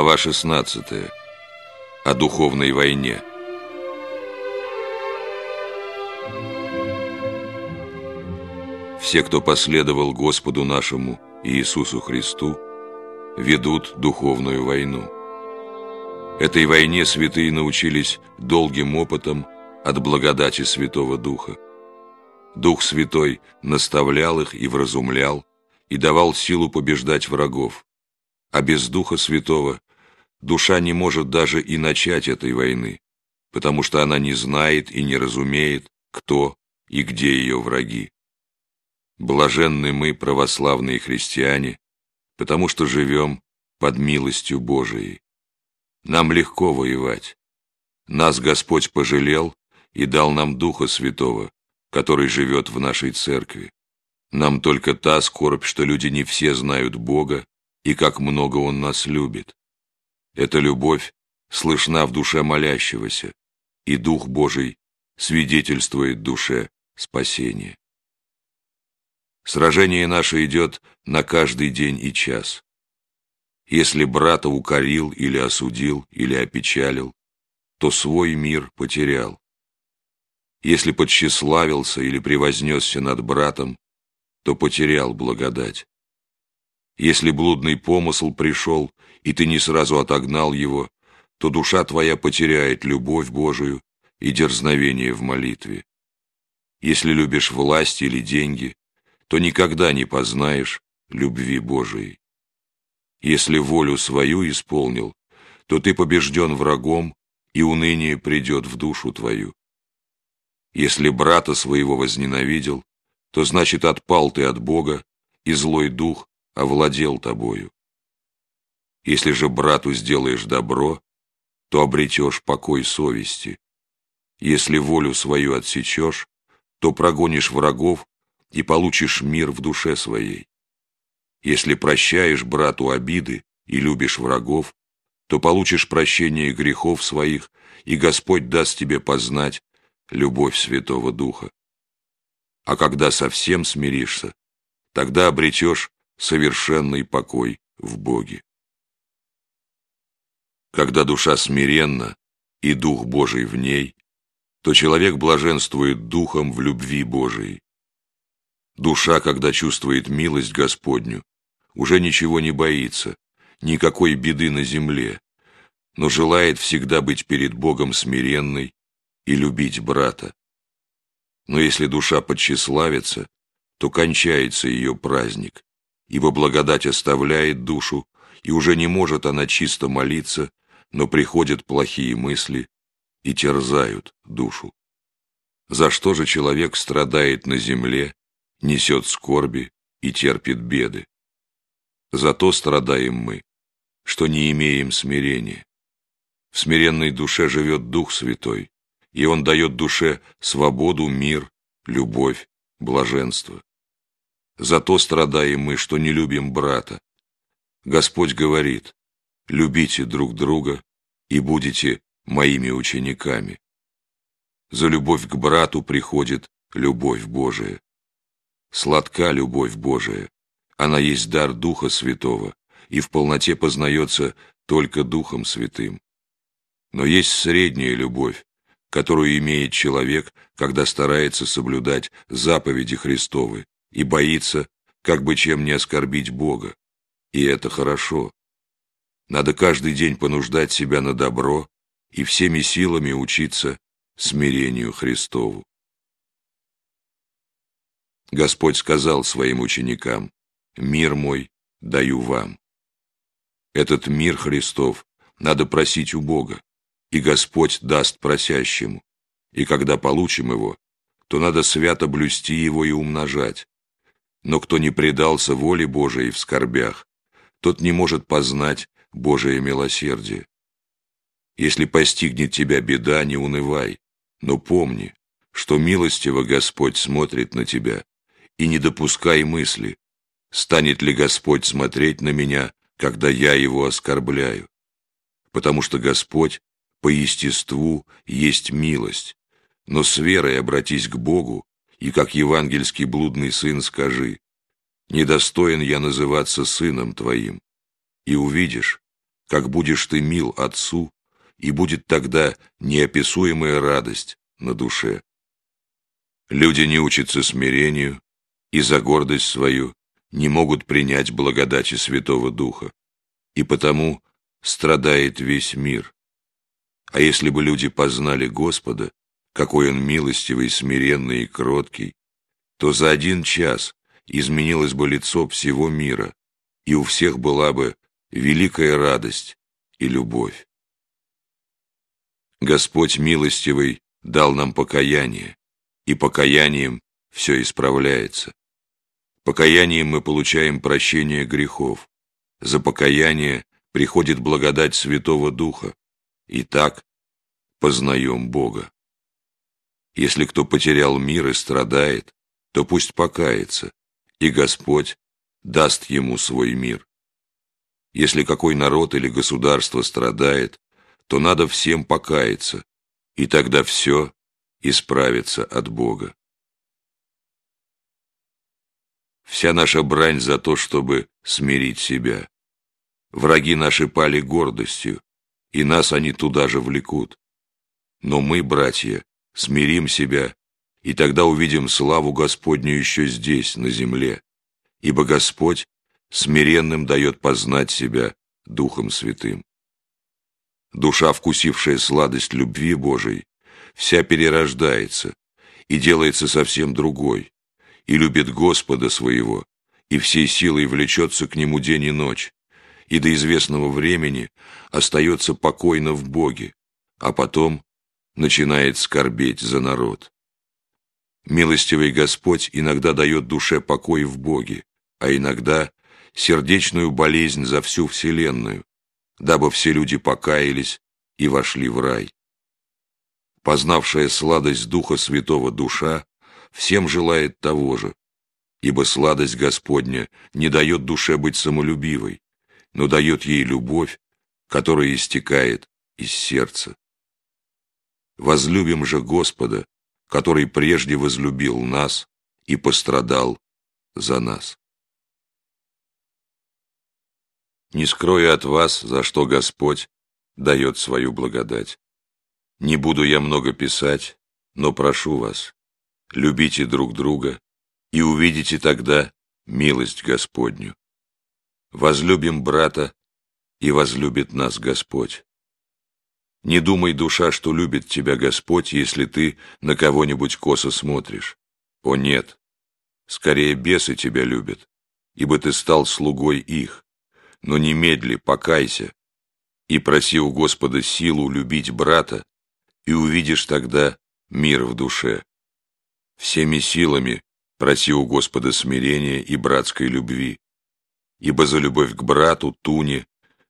Глава 16. О духовной войне. Все, кто последовал Господу нашему Иисусу Христу, ведут духовную войну. Этой войне святые научились долгим опытом от благодати Святого Духа. Дух Святой наставлял их и вразумлял, и давал силу побеждать врагов, а без Духа Святого Душа не может даже и начать этой войны, потому что она не знает и не разумеет, кто и где ее враги. Блаженны мы, православные христиане, потому что живем под милостью Божией. Нам легко воевать. Нас Господь пожалел и дал нам Духа Святого, который живет в нашей церкви. Нам только та скорбь, что люди не все знают Бога и как много Он нас любит. Эта любовь слышна в душе молящегося, и Дух Божий свидетельствует душе спасение. Сражение наше идет на каждый день и час. Если брата укорил или осудил или опечалил, то свой мир потерял. Если подсчеславился или превознесся над братом, то потерял благодать. Если блудный помысл пришел – и ты не сразу отогнал его, то душа твоя потеряет любовь Божию и дерзновение в молитве. Если любишь власть или деньги, то никогда не познаешь любви Божией. Если волю свою исполнил, то ты побежден врагом, и уныние придет в душу твою. Если брата своего возненавидел, то значит отпал ты от Бога, и злой дух овладел тобою. Если же брату сделаешь добро, то обретешь покой совести. Если волю свою отсечешь, то прогонишь врагов и получишь мир в душе своей. Если прощаешь брату обиды и любишь врагов, то получишь прощение грехов своих, и Господь даст тебе познать любовь Святого Духа. А когда совсем смиришься, тогда обретешь совершенный покой в Боге. Когда душа смиренна и Дух Божий в ней, то человек блаженствует Духом в любви Божией. Душа, когда чувствует милость Господню, уже ничего не боится, никакой беды на земле, но желает всегда быть перед Богом смиренной и любить брата. Но если душа подчеславится, то кончается ее праздник, ибо благодать оставляет душу, и уже не может она чисто молиться, но приходят плохие мысли и терзают душу. За что же человек страдает на земле, несёт скорби и терпит беды? Зато страдаем мы, что не имеем смирения. В смиренной душе живет Дух Святой, и Он дает душе свободу, мир, любовь, блаженство. Зато страдаем мы, что не любим брата, Господь говорит, любите друг друга и будете моими учениками. За любовь к брату приходит любовь Божия. Сладка любовь Божия, она есть дар Духа Святого и в полноте познается только Духом Святым. Но есть средняя любовь, которую имеет человек, когда старается соблюдать заповеди Христовы и боится, как бы чем не оскорбить Бога. И это хорошо. Надо каждый день понуждать себя на добро и всеми силами учиться смирению Христову. Господь сказал своим ученикам, «Мир мой даю вам». Этот мир Христов надо просить у Бога, и Господь даст просящему, и когда получим его, то надо свято блюсти его и умножать. Но кто не предался воле Божией в скорбях, тот не может познать Божие милосердие. Если постигнет тебя беда, не унывай, но помни, что милостиво Господь смотрит на тебя, и не допускай мысли, станет ли Господь смотреть на меня, когда я его оскорбляю. Потому что Господь по естеству есть милость, но с верой обратись к Богу, и как евангельский блудный сын скажи, недостоин я называться сыном твоим. И увидишь, как будешь ты мил отцу, и будет тогда неописуемая радость на душе. Люди не учатся смирению, и за гордость свою не могут принять благодати Святого Духа, и потому страдает весь мир. А если бы люди познали Господа, какой Он милостивый, смиренный и кроткий, то за один час изменилось бы лицо всего мира, и у всех была бы великая радость и любовь. Господь милостивый дал нам покаяние, и покаянием все исправляется. Покаянием мы получаем прощение грехов, за покаяние приходит благодать Святого Духа, и так познаем Бога. Если кто потерял мир и страдает, то пусть покается, и Господь даст ему свой мир. Если какой народ или государство страдает, то надо всем покаяться, и тогда все исправится от Бога. Вся наша брань за то, чтобы смирить себя. Враги наши пали гордостью, и нас они туда же влекут. Но мы, братья, смирим себя и тогда увидим славу Господню еще здесь, на земле, ибо Господь смиренным дает познать себя Духом Святым. Душа, вкусившая сладость любви Божией, вся перерождается и делается совсем другой, и любит Господа своего, и всей силой влечется к Нему день и ночь, и до известного времени остается покойно в Боге, а потом начинает скорбеть за народ. Милостивый Господь иногда дает душе покой в Боге, а иногда сердечную болезнь за всю вселенную, дабы все люди покаялись и вошли в рай. Познавшая сладость Духа Святого душа всем желает того же, ибо сладость Господня не дает душе быть самолюбивой, но дает ей любовь, которая истекает из сердца. Возлюбим же Господа, который прежде возлюбил нас и пострадал за нас. Не скрою от вас, за что Господь дает свою благодать. Не буду я много писать, но прошу вас, любите друг друга и увидите тогда милость Господню. Возлюбим брата, и возлюбит нас Господь. Не думай, душа, что любит тебя Господь, если ты на кого-нибудь косо смотришь. О нет! Скорее бесы тебя любят, ибо ты стал слугой их. Но немедли, покайся, и проси у Господа силу любить брата, и увидишь тогда мир в душе. Всеми силами проси у Господа смирения и братской любви, ибо за любовь к брату, туне,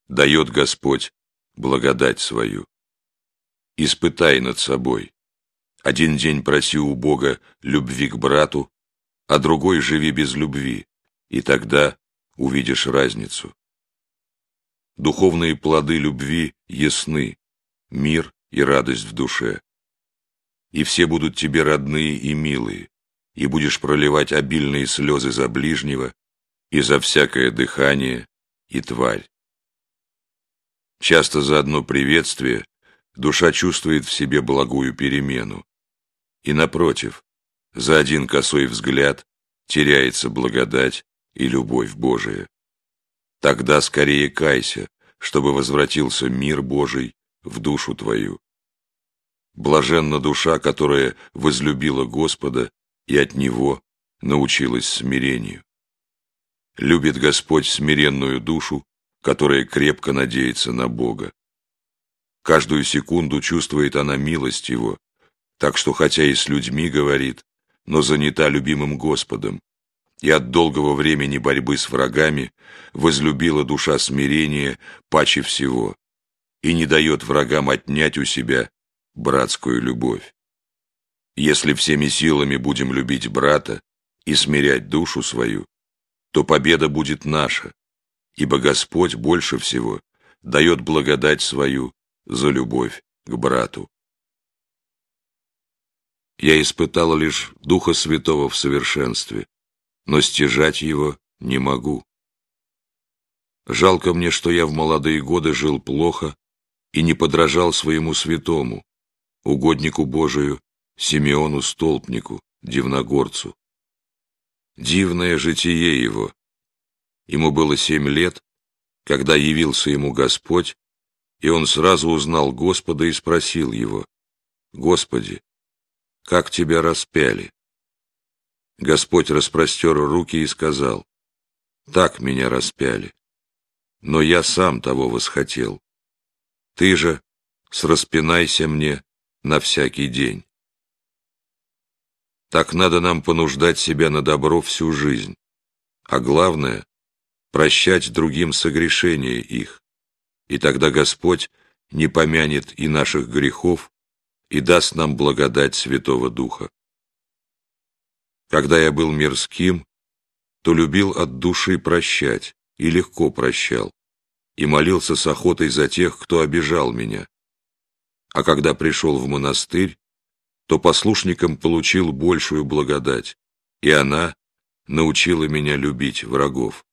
дает Господь благодать свою испытай над собой. Один день проси у Бога любви к брату, а другой живи без любви, и тогда увидишь разницу. Духовные плоды любви ясны, мир и радость в душе. И все будут тебе родные и милые, и будешь проливать обильные слезы за ближнего, и за всякое дыхание, и тварь. Часто за одно приветствие душа чувствует в себе благую перемену. И напротив, за один косой взгляд теряется благодать и любовь Божия. Тогда скорее кайся, чтобы возвратился мир Божий в душу твою. Блаженна душа, которая возлюбила Господа и от Него научилась смирению. Любит Господь смиренную душу, которая крепко надеется на Бога. Каждую секунду чувствует она милость его, так что хотя и с людьми говорит, но занята любимым Господом. И от долгого времени борьбы с врагами возлюбила душа смирение паче всего и не дает врагам отнять у себя братскую любовь. Если всеми силами будем любить брата и смирять душу свою, то победа будет наша, ибо Господь больше всего дает благодать свою за любовь к брату. Я испытала лишь Духа Святого в совершенстве, но стяжать его не могу. Жалко мне, что я в молодые годы жил плохо и не подражал своему святому, угоднику Божию, Симеону Столпнику, Дивногорцу. Дивное житие его. Ему было семь лет, когда явился ему Господь и он сразу узнал Господа и спросил его, «Господи, как тебя распяли?» Господь распростер руки и сказал, «Так меня распяли, но я сам того восхотел. Ты же сраспинайся мне на всякий день». Так надо нам понуждать себя на добро всю жизнь, а главное — прощать другим согрешения их, и тогда Господь не помянет и наших грехов, и даст нам благодать Святого Духа. Когда я был мирским, то любил от души прощать и легко прощал, и молился с охотой за тех, кто обижал меня. А когда пришел в монастырь, то послушником получил большую благодать, и она научила меня любить врагов.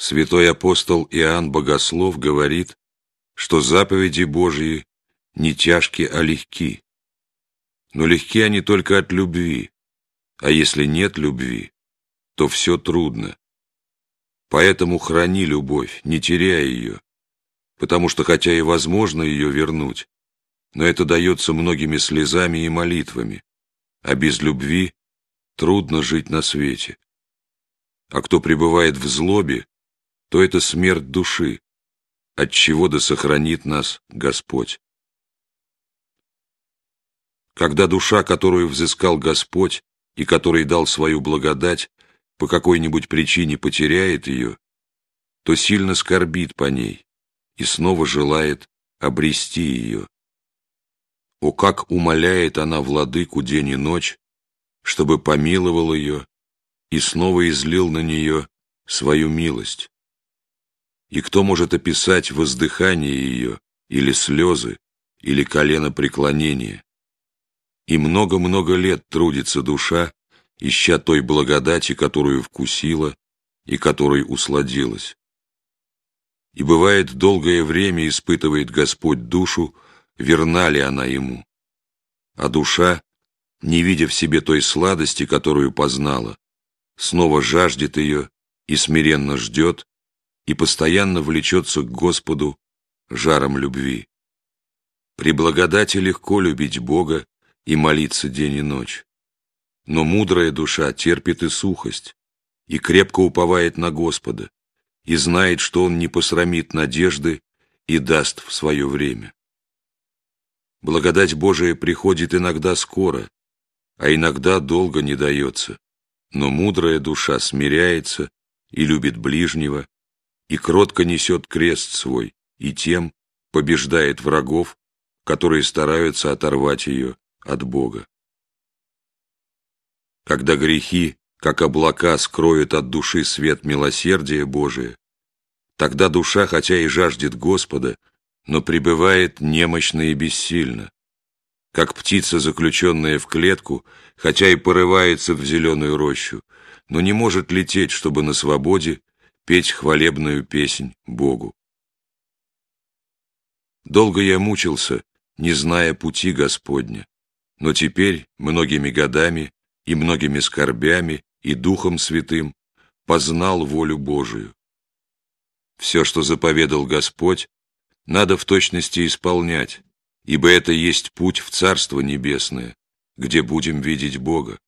Святой апостол Иоанн Богослов говорит, что заповеди Божьи не тяжки, а легки. Но легки они только от любви, а если нет любви, то все трудно. Поэтому храни любовь, не теряя ее, потому что хотя и возможно ее вернуть, но это дается многими слезами и молитвами, а без любви трудно жить на свете. А кто пребывает в злобе, то это смерть души, от чего да сохранит нас Господь. Когда душа, которую взыскал Господь и которой дал свою благодать, по какой-нибудь причине потеряет ее, то сильно скорбит по ней и снова желает обрести ее. О, как умоляет она владыку день и ночь, чтобы помиловал ее и снова излил на нее свою милость. И кто может описать воздыхание ее, или слезы, или колено преклонения? И много-много лет трудится душа, ища той благодати, которую вкусила и которой усладилась. И бывает, долгое время испытывает Господь душу, верна ли она ему. А душа, не видя в себе той сладости, которую познала, снова жаждет ее и смиренно ждет, и постоянно влечётся к Господу жаром любви. При благодати легко любить Бога и молиться день и ночь. Но мудрая душа терпит и сухость, и крепко уповает на Господа, и знает, что Он не посрамит надежды и даст в своё время. Благодать Божия приходит иногда скоро, а иногда долго не даётся, но мудрая душа смиряется и любит ближнего, и кротко несет крест свой, и тем побеждает врагов, которые стараются оторвать ее от Бога. Когда грехи, как облака, скроют от души свет милосердия Божия, тогда душа, хотя и жаждет Господа, но пребывает немощно и бессильно, как птица, заключенная в клетку, хотя и порывается в зеленую рощу, но не может лететь, чтобы на свободе петь хвалебную песнь Богу. Долго я мучился, не зная пути Господня, но теперь многими годами и многими скорбями и Духом Святым познал волю Божию. Все, что заповедал Господь, надо в точности исполнять, ибо это есть путь в Царство Небесное, где будем видеть Бога.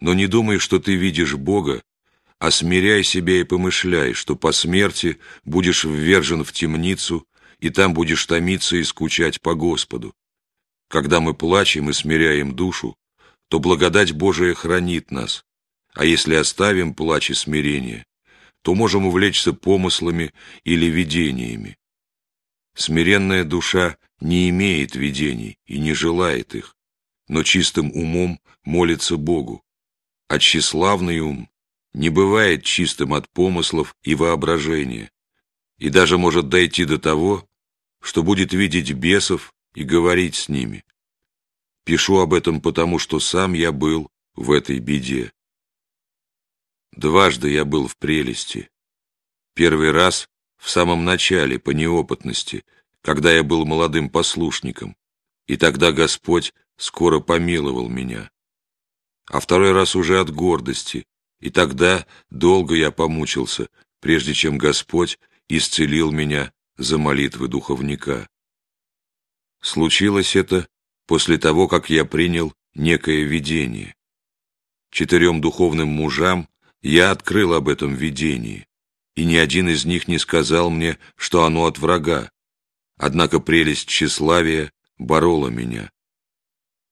Но не думай, что ты видишь Бога, а смиряй себя и помышляй, что по смерти будешь ввержен в темницу, и там будешь томиться и скучать по Господу. Когда мы плачем и смиряем душу, то благодать Божия хранит нас, а если оставим плач и смирение, то можем увлечься помыслами или видениями. Смиренная душа не имеет видений и не желает их, но чистым умом молится Богу, а тщеславный ум не бывает чистым от помыслов и воображения, и даже может дойти до того, что будет видеть бесов и говорить с ними. Пишу об этом потому, что сам я был в этой беде. Дважды я был в прелести. Первый раз в самом начале, по неопытности, когда я был молодым послушником, и тогда Господь скоро помиловал меня. А второй раз уже от гордости, и тогда долго я помучился, прежде чем Господь исцелил меня за молитвы духовника. Случилось это после того, как я принял некое видение. Четырем духовным мужам я открыл об этом видении, и ни один из них не сказал мне, что оно от врага, однако прелесть тщеславия борола меня.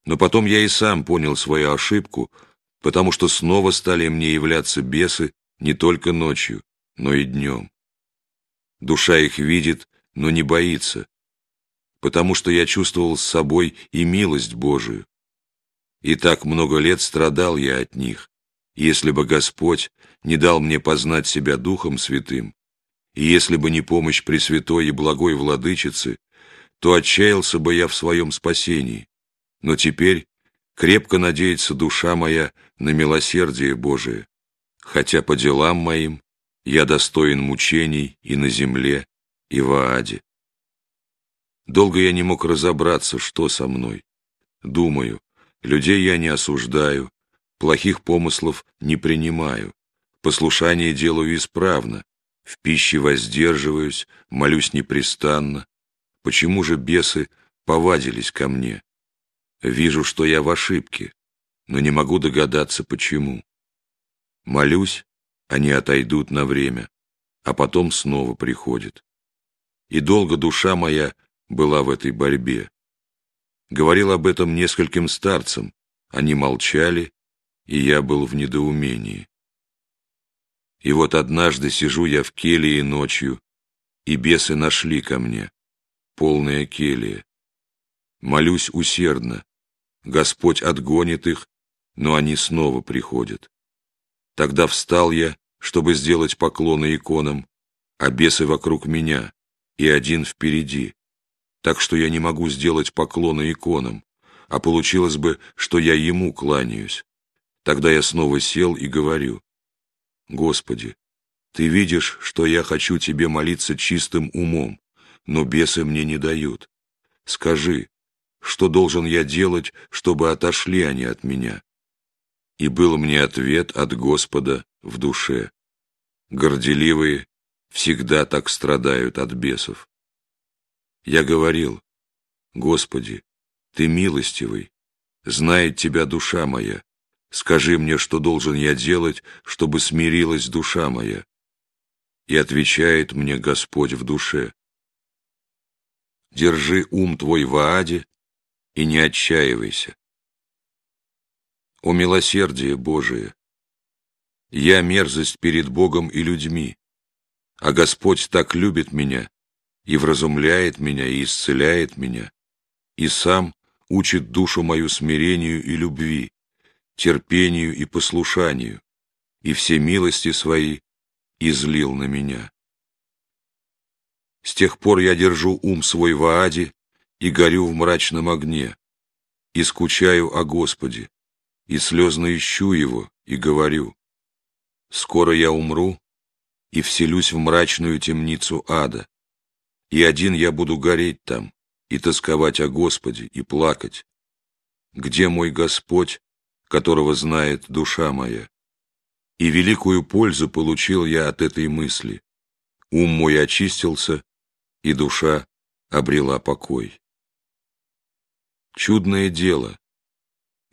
Но потом я и сам понял свою ошибку — потому что снова стали мне являться бесы не только ночью, но и днем. Душа их видит, но не боится, потому что я чувствовал с собой и милость Божию. И так много лет страдал я от них, если бы Господь не дал мне познать себя Духом Святым, и если бы не помощь Пресвятой и Благой Владычицы, то отчаялся бы я в своем спасении. Но теперь крепко надеется душа моя на милосердие Божие, хотя по делам моим я достоин мучений и на земле, и в Аде. Долго я не мог разобраться, что со мной. Думаю, людей я не осуждаю, плохих помыслов не принимаю, послушание делаю исправно, в пище воздерживаюсь, молюсь непрестанно. Почему же бесы повадились ко мне? Вижу, что я в ошибке но не могу догадаться, почему. Молюсь, они отойдут на время, а потом снова приходят. И долго душа моя была в этой борьбе. Говорил об этом нескольким старцам, они молчали, и я был в недоумении. И вот однажды сижу я в келье ночью, и бесы нашли ко мне, полная келья. Молюсь усердно, Господь отгонит их, но они снова приходят. Тогда встал я, чтобы сделать поклоны иконам, а бесы вокруг меня, и один впереди. Так что я не могу сделать поклоны иконам, а получилось бы, что я ему кланяюсь. Тогда я снова сел и говорю, «Господи, ты видишь, что я хочу тебе молиться чистым умом, но бесы мне не дают. Скажи, что должен я делать, чтобы отошли они от меня?» и был мне ответ от Господа в душе. Горделивые всегда так страдают от бесов. Я говорил, Господи, Ты милостивый, знает Тебя душа моя, скажи мне, что должен я делать, чтобы смирилась душа моя. И отвечает мне Господь в душе, Держи ум твой в Ааде и не отчаивайся о милосердие Божие! Я мерзость перед Богом и людьми, а Господь так любит меня и вразумляет меня и исцеляет меня, и сам учит душу мою смирению и любви, терпению и послушанию, и все милости свои излил на меня. С тех пор я держу ум свой в Ааде и горю в мрачном огне, и скучаю о Господе, и слезно ищу его, и говорю, «Скоро я умру и вселюсь в мрачную темницу ада, и один я буду гореть там, и тосковать о Господе, и плакать. Где мой Господь, которого знает душа моя?» И великую пользу получил я от этой мысли. Ум мой очистился, и душа обрела покой. Чудное дело,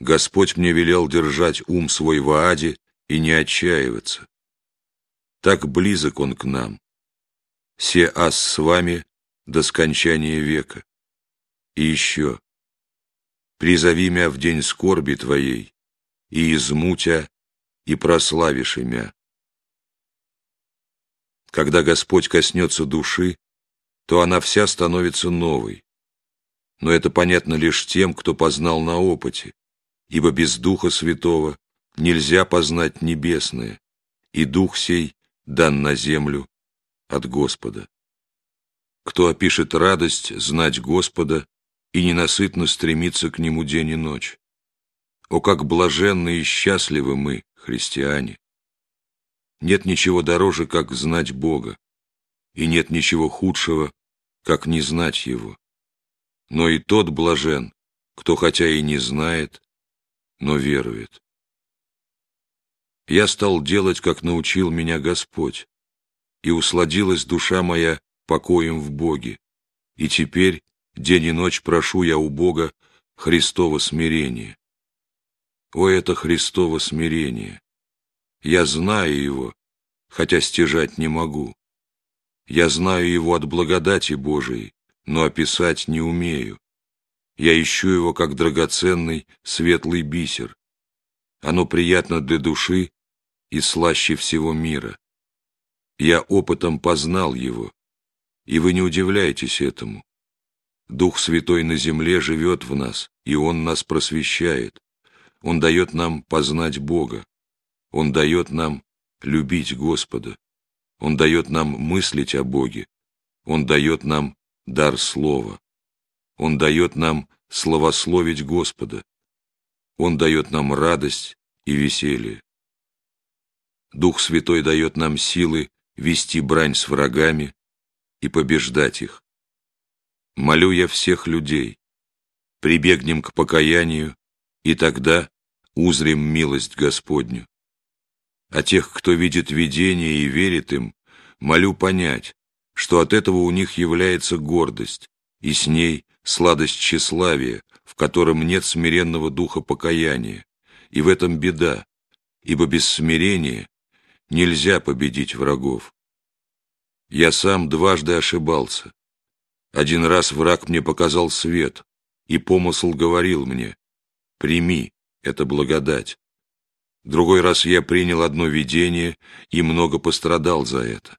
Господь мне велел держать ум свой в Ааде и не отчаиваться. Так близок он к нам. Се ас с вами до скончания века. И еще. Призови мя в день скорби твоей, и измутя, и прославишь имя. Когда Господь коснется души, то она вся становится новой. Но это понятно лишь тем, кто познал на опыте ибо без Духа Святого нельзя познать небесное, и Дух сей дан на землю от Господа. Кто опишет радость знать Господа и ненасытно стремится к Нему день и ночь? О, как блаженны и счастливы мы, христиане! Нет ничего дороже, как знать Бога, и нет ничего худшего, как не знать Его. Но и тот блажен, кто хотя и не знает, но верует. Я стал делать, как научил меня Господь, и усладилась душа моя покоем в Боге, и теперь день и ночь прошу я у Бога Христово смирение. О, это Христово смирение! Я знаю его, хотя стяжать не могу. Я знаю его от благодати Божией, но описать не умею. Я ищу его как драгоценный светлый бисер. Оно приятно для души и слаще всего мира. Я опытом познал его, и вы не удивляйтесь этому. Дух Святой на земле живет в нас, и Он нас просвещает. Он дает нам познать Бога. Он дает нам любить Господа. Он дает нам мыслить о Боге. Он дает нам дар Слова. Он дает нам славословить Господа. Он дает нам радость и веселье. Дух Святой дает нам силы вести брань с врагами и побеждать их. Молю я всех людей, прибегнем к покаянию, и тогда узрим милость Господню. А тех, кто видит видения и верит им, молю понять, что от этого у них является гордость, и с ней сладость тщеславия, в котором нет смиренного духа покаяния, и в этом беда, ибо без смирения нельзя победить врагов. Я сам дважды ошибался. Один раз враг мне показал свет, и помысл говорил мне, «Прими, это благодать». Другой раз я принял одно видение и много пострадал за это.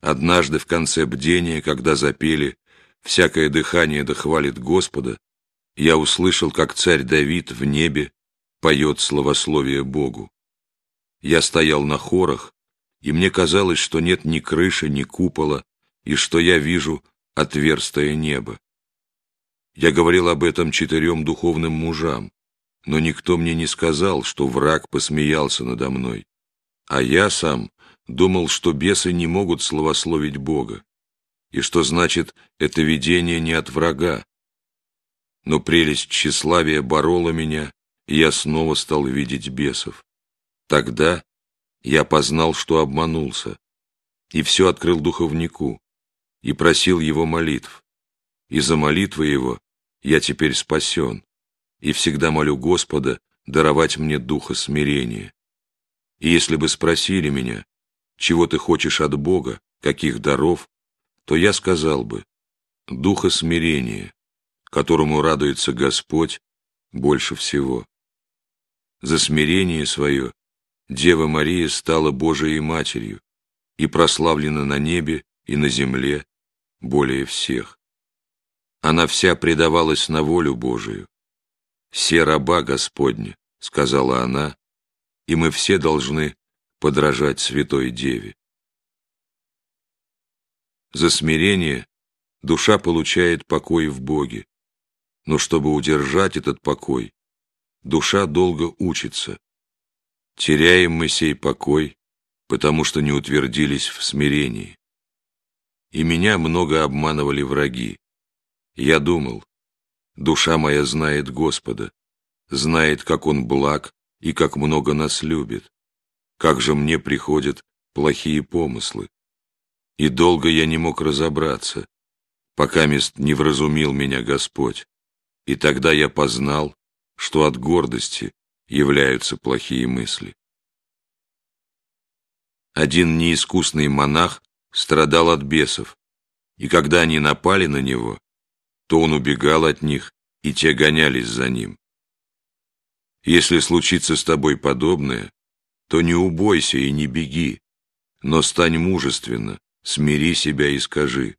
Однажды в конце бдения, когда запели всякое дыхание дохвалит Господа, я услышал, как царь Давид в небе поет словословие Богу. Я стоял на хорах, и мне казалось, что нет ни крыши, ни купола, и что я вижу отверстое небо. Я говорил об этом четырем духовным мужам, но никто мне не сказал, что враг посмеялся надо мной. А я сам думал, что бесы не могут словословить Бога и что значит «это видение не от врага». Но прелесть тщеславия борола меня, и я снова стал видеть бесов. Тогда я познал, что обманулся, и все открыл духовнику, и просил его молитв. И за молитвы его я теперь спасен, и всегда молю Господа даровать мне духа смирения. И если бы спросили меня, чего ты хочешь от Бога, каких даров, то я сказал бы «духа смирения, которому радуется Господь больше всего». За смирение свое Дева Мария стала Божией Матерью и прославлена на небе и на земле более всех. Она вся предавалась на волю Божию. «Все раба Господня», — сказала она, — «и мы все должны подражать Святой Деве». За смирение душа получает покой в Боге. Но чтобы удержать этот покой, душа долго учится. Теряем мы сей покой, потому что не утвердились в смирении. И меня много обманывали враги. Я думал, душа моя знает Господа, знает, как Он благ и как много нас любит, как же мне приходят плохие помыслы и долго я не мог разобраться, пока мест не вразумил меня Господь. И тогда я познал, что от гордости являются плохие мысли. Один неискусный монах страдал от бесов, и когда они напали на него, то он убегал от них, и те гонялись за ним. Если случится с тобой подобное, то не убойся и не беги, но стань мужественно, смири себя и скажи,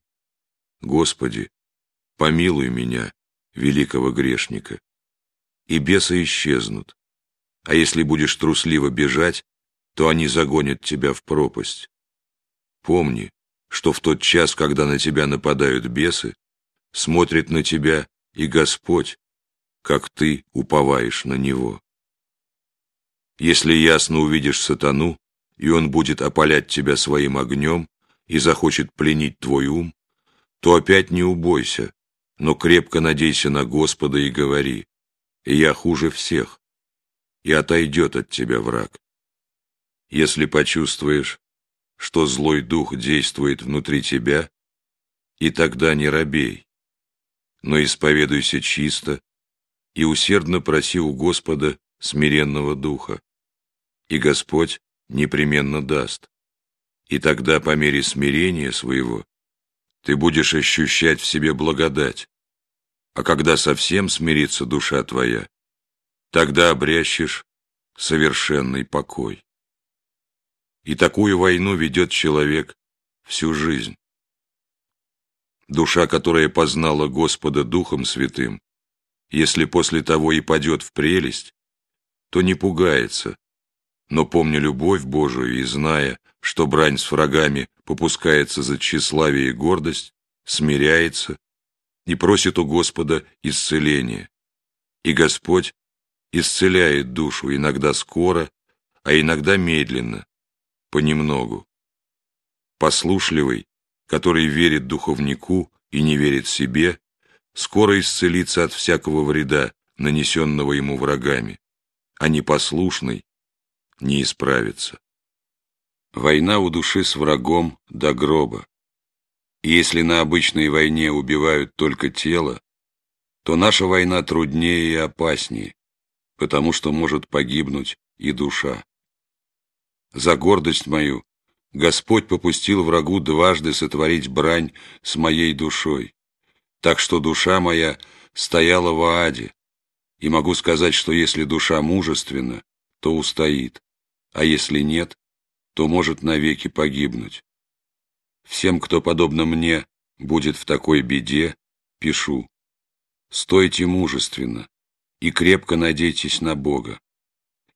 «Господи, помилуй меня, великого грешника». И бесы исчезнут, а если будешь трусливо бежать, то они загонят тебя в пропасть. Помни, что в тот час, когда на тебя нападают бесы, смотрит на тебя и Господь, как ты уповаешь на Него. Если ясно увидишь сатану, и он будет опалять тебя своим огнем, и захочет пленить твой ум, то опять не убойся, но крепко надейся на Господа и говори, я хуже всех, и отойдет от тебя враг. Если почувствуешь, что злой дух действует внутри тебя, и тогда не робей, но исповедуйся чисто и усердно проси у Господа смиренного духа, и Господь непременно даст. И тогда, по мере смирения своего, ты будешь ощущать в себе благодать. А когда совсем смирится душа твоя, тогда обрящешь совершенный покой. И такую войну ведет человек всю жизнь. Душа, которая познала Господа Духом Святым, если после того и падет в прелесть, то не пугается, но помня любовь Божию и зная, что брань с врагами попускается за тщеславие и гордость, смиряется и просит у Господа исцеления. И Господь исцеляет душу иногда скоро, а иногда медленно, понемногу. Послушливый, который верит духовнику и не верит себе, скоро исцелится от всякого вреда, нанесенного ему врагами, а непослушный не исправится. Война у души с врагом до гроба. И если на обычной войне убивают только тело, то наша война труднее и опаснее, потому что может погибнуть и душа. За гордость мою Господь попустил врагу дважды сотворить брань с моей душой, так что душа моя стояла в аде. и могу сказать, что если душа мужественна, то устоит а если нет, то может навеки погибнуть. Всем, кто, подобно мне, будет в такой беде, пишу. Стойте мужественно и крепко надейтесь на Бога.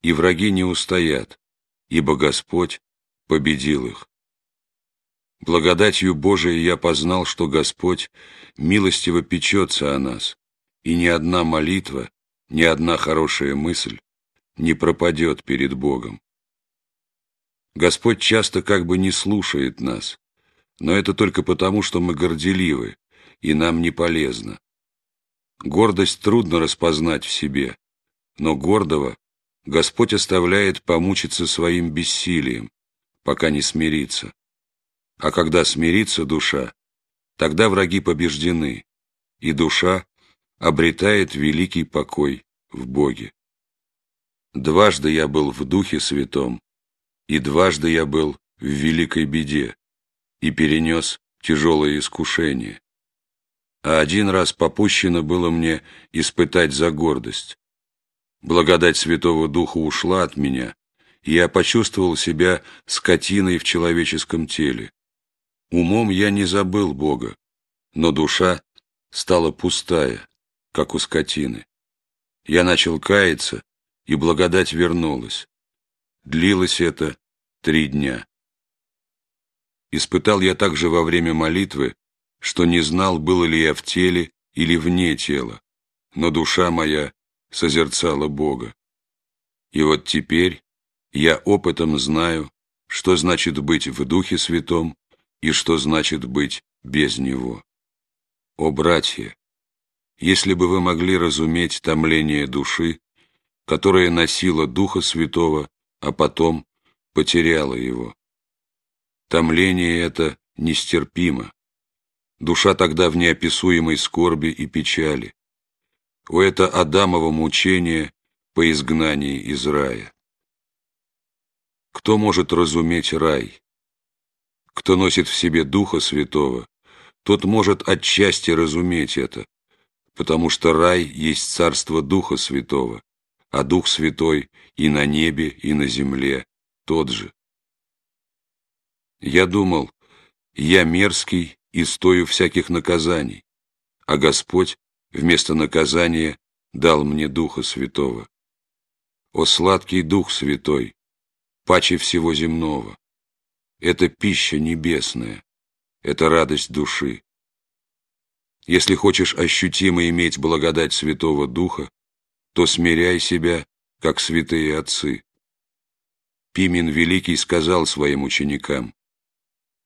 И враги не устоят, ибо Господь победил их. Благодатью Божией я познал, что Господь милостиво печется о нас, и ни одна молитва, ни одна хорошая мысль не пропадет перед Богом. Господь часто как бы не слушает нас, но это только потому, что мы горделивы, и нам не полезно. Гордость трудно распознать в себе, но гордого Господь оставляет помучиться своим бессилием, пока не смирится. А когда смирится душа, тогда враги побеждены, и душа обретает великий покой в Боге. Дважды я был в Духе Святом, и дважды я был в великой беде и перенес тяжелое искушения. А один раз попущено было мне испытать за гордость. Благодать Святого Духа ушла от меня, и я почувствовал себя скотиной в человеческом теле. Умом я не забыл Бога, но душа стала пустая, как у скотины. Я начал каяться, и благодать вернулась. Длилось это три дня. Испытал я также во время молитвы, что не знал, было ли я в теле или вне тела, но душа моя созерцала Бога. И вот теперь я опытом знаю, что значит быть в Духе Святом и что значит быть без Него. О, братья, если бы вы могли разуметь томление души, которое носило Духа Святого, а потом потеряла его. Томление это нестерпимо. Душа тогда в неописуемой скорби и печали. У это Адамово мучение по изгнании из рая. Кто может разуметь рай? Кто носит в себе Духа Святого, тот может отчасти разуметь это, потому что рай есть царство Духа Святого, а Дух Святой и на небе, и на земле, тот же. Я думал, я мерзкий и стою всяких наказаний, а Господь вместо наказания дал мне Духа Святого. О сладкий Дух Святой, паче всего земного! Это пища небесная, это радость души. Если хочешь ощутимо иметь благодать Святого Духа, то смиряй себя, как святые отцы. Пимен Великий сказал своим ученикам,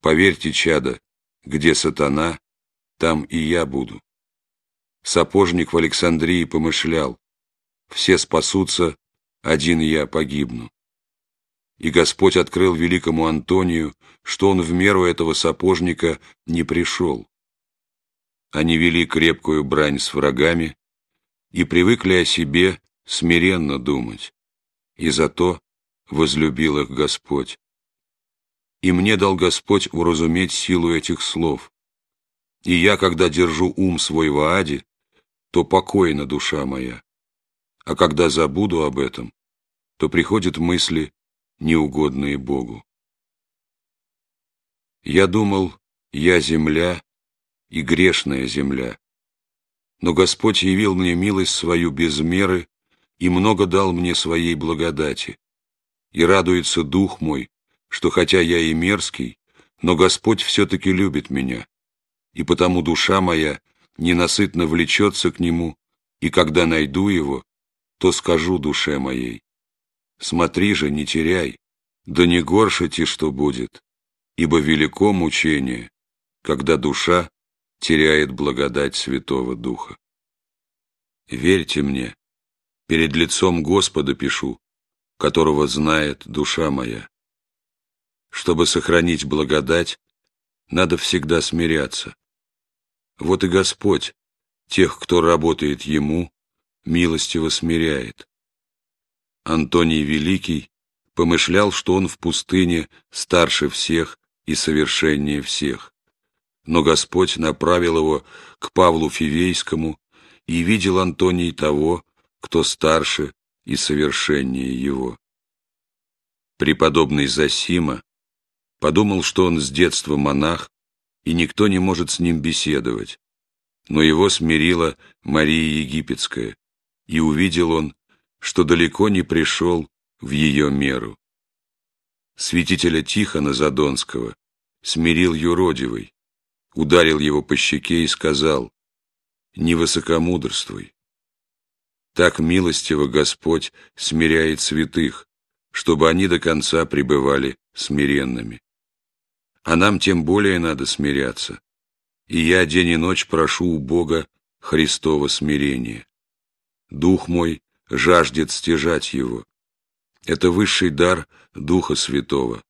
«Поверьте, чада, где сатана, там и я буду». Сапожник в Александрии помышлял, «Все спасутся, один я погибну». И Господь открыл великому Антонию, что он в меру этого сапожника не пришел. Они вели крепкую брань с врагами и привыкли о себе смиренно думать, и зато возлюбил их Господь. И мне дал Господь уразуметь силу этих слов. И я, когда держу ум свой в Ааде, то покойна душа моя. А когда забуду об этом, то приходят мысли, неугодные Богу. Я думал, я земля и грешная земля. Но Господь явил мне милость свою без меры и много дал мне своей благодати и радуется дух мой, что хотя я и мерзкий, но Господь все-таки любит меня, и потому душа моя ненасытно влечется к Нему, и когда найду Его, то скажу душе моей, смотри же, не теряй, да не горшите, что будет, ибо велико мучение, когда душа теряет благодать Святого Духа. Верьте мне, перед лицом Господа пишу, которого знает душа моя. Чтобы сохранить благодать, надо всегда смиряться. Вот и Господь тех, кто работает Ему, милостиво смиряет. Антоний Великий помышлял, что он в пустыне старше всех и совершеннее всех. Но Господь направил его к Павлу Фивейскому, и видел Антоний того, кто старше и совершение его. Преподобный Засима подумал, что он с детства монах, и никто не может с ним беседовать, но его смирила Мария Египетская, и увидел он, что далеко не пришел в ее меру. Святителя Тихона Задонского смирил юродивый, ударил его по щеке и сказал «Не высокомудрствуй, так милостиво Господь смиряет святых, чтобы они до конца пребывали смиренными. А нам тем более надо смиряться. И я день и ночь прошу у Бога Христова смирения. Дух мой жаждет стяжать его. Это высший дар Духа Святого.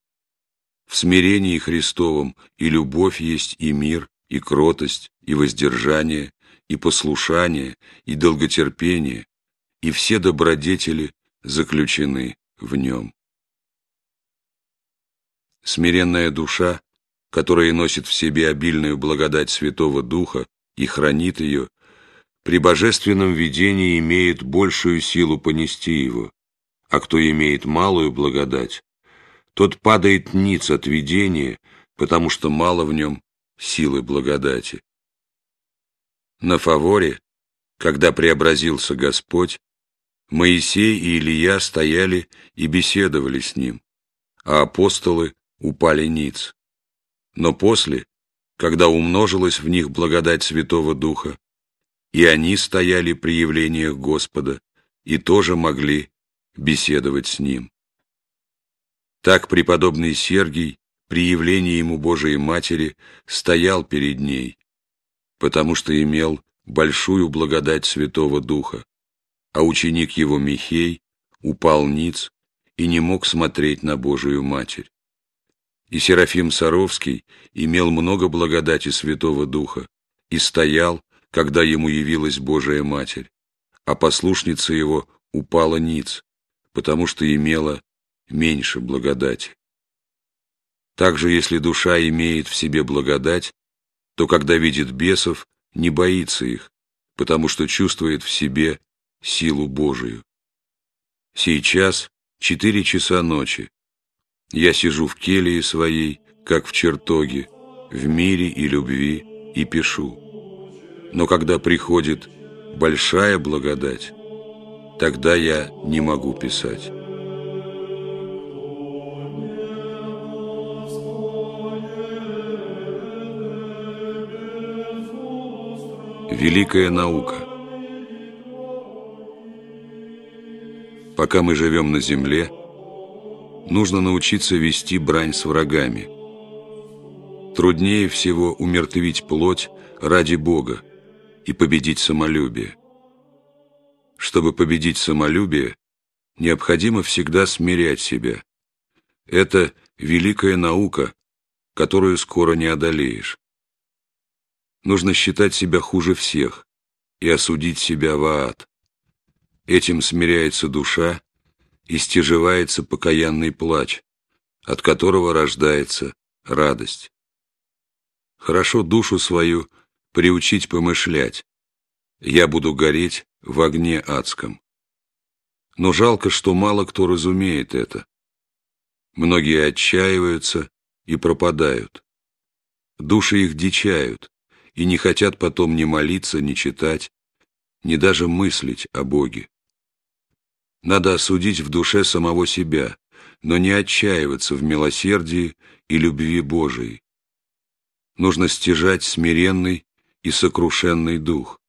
В смирении Христовом и любовь есть и мир, и кротость, и воздержание, и послушание, и долготерпение, и все добродетели заключены в нем. Смиренная душа, которая носит в себе обильную благодать Святого Духа и хранит ее, при божественном видении имеет большую силу понести его, а кто имеет малую благодать, тот падает ниц от видения, потому что мало в нем силы благодати. На фаворе, когда преобразился Господь, Моисей и Илия стояли и беседовали с ним, а апостолы упали ниц. Но после, когда умножилась в них благодать Святого Духа, и они стояли при явлениях Господа и тоже могли беседовать с Ним. Так преподобный Сергий при явлении ему Божией Матери стоял перед ней, потому что имел большую благодать Святого Духа, а ученик его Михей упал ниц и не мог смотреть на Божию Матерь. И Серафим Саровский имел много благодати Святого Духа и стоял, когда ему явилась Божия Матерь, а послушница его упала ниц, потому что имела меньше благодати. Также, если душа имеет в себе благодать, то, когда видит бесов, не боится их, потому что чувствует в себе силу Божию. Сейчас четыре часа ночи. Я сижу в келье своей, как в чертоге, в мире и любви, и пишу. Но когда приходит большая благодать, тогда я не могу писать. Великая наука – пока мы живем на земле, нужно научиться вести брань с врагами. Труднее всего умертвить плоть ради Бога и победить самолюбие. Чтобы победить самолюбие, необходимо всегда смирять себя. Это великая наука, которую скоро не одолеешь. Нужно считать себя хуже всех и осудить себя в ад. Этим смиряется душа и стяживается покаянный плач, от которого рождается радость. Хорошо душу свою приучить помышлять. Я буду гореть в огне адском. Но жалко, что мало кто разумеет это. Многие отчаиваются и пропадают. Души их дичают и не хотят потом ни молиться, ни читать, ни даже мыслить о Боге. Надо осудить в душе самого себя, но не отчаиваться в милосердии и любви Божией. Нужно стяжать смиренный и сокрушенный дух.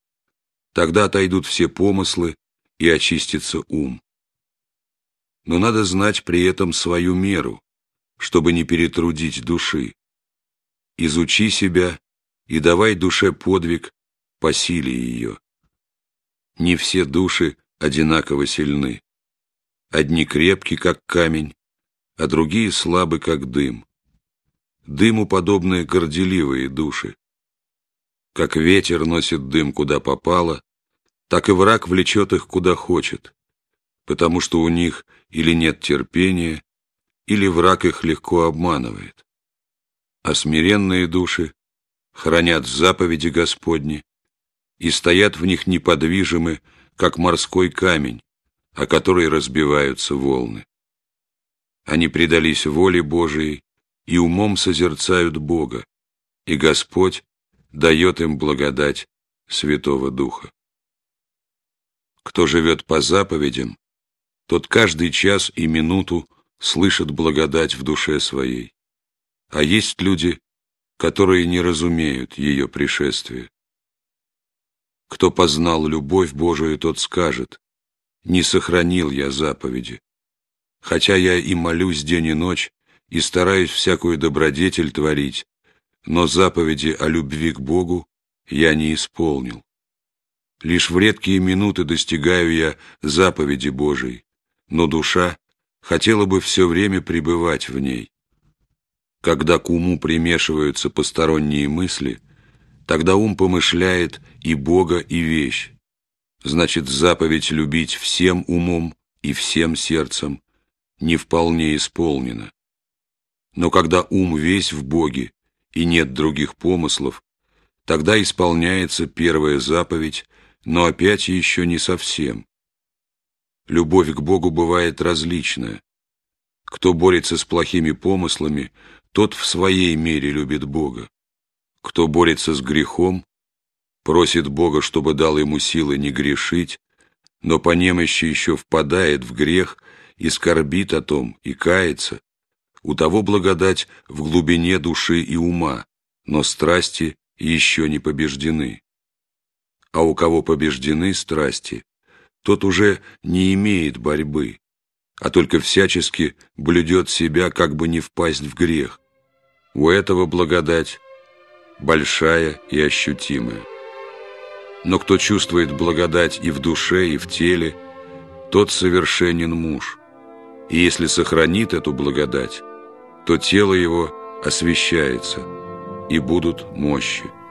Тогда отойдут все помыслы и очистится ум. Но надо знать при этом свою меру, чтобы не перетрудить души. Изучи себя и давай душе подвиг по силе ее. Не все души одинаково сильны. Одни крепки, как камень, а другие слабы, как дым. Дыму подобны горделивые души. Как ветер носит дым, куда попало, так и враг влечет их, куда хочет, потому что у них или нет терпения, или враг их легко обманывает. А смиренные души хранят заповеди Господни и стоят в них неподвижимы, как морской камень, о которой разбиваются волны. Они предались воле Божией и умом созерцают Бога, и Господь дает им благодать Святого Духа. Кто живет по заповедям, тот каждый час и минуту слышит благодать в душе своей. А есть люди, которые не разумеют ее пришествия. Кто познал любовь Божию, тот скажет, не сохранил я заповеди. Хотя я и молюсь день и ночь, и стараюсь всякую добродетель творить, но заповеди о любви к Богу я не исполнил. Лишь в редкие минуты достигаю я заповеди Божией, но душа хотела бы все время пребывать в ней. Когда к уму примешиваются посторонние мысли, тогда ум помышляет и Бога, и вещь, значит заповедь любить всем умом и всем сердцем, не вполне исполнена. Но когда ум весь в Боге и нет других помыслов, тогда исполняется первая заповедь, но опять еще не совсем. Любовь к Богу бывает различная. Кто борется с плохими помыслами, тот в своей мере любит Бога. Кто борется с грехом, просит Бога, чтобы дал ему силы не грешить, но по немощи еще впадает в грех и скорбит о том, и кается. У того благодать в глубине души и ума, но страсти еще не побеждены. А у кого побеждены страсти, тот уже не имеет борьбы, а только всячески блюдет себя, как бы не впасть в грех. У этого благодать большая и ощутимая. Но кто чувствует благодать и в душе, и в теле, тот совершенен муж. И если сохранит эту благодать, то тело его освещается, и будут мощи.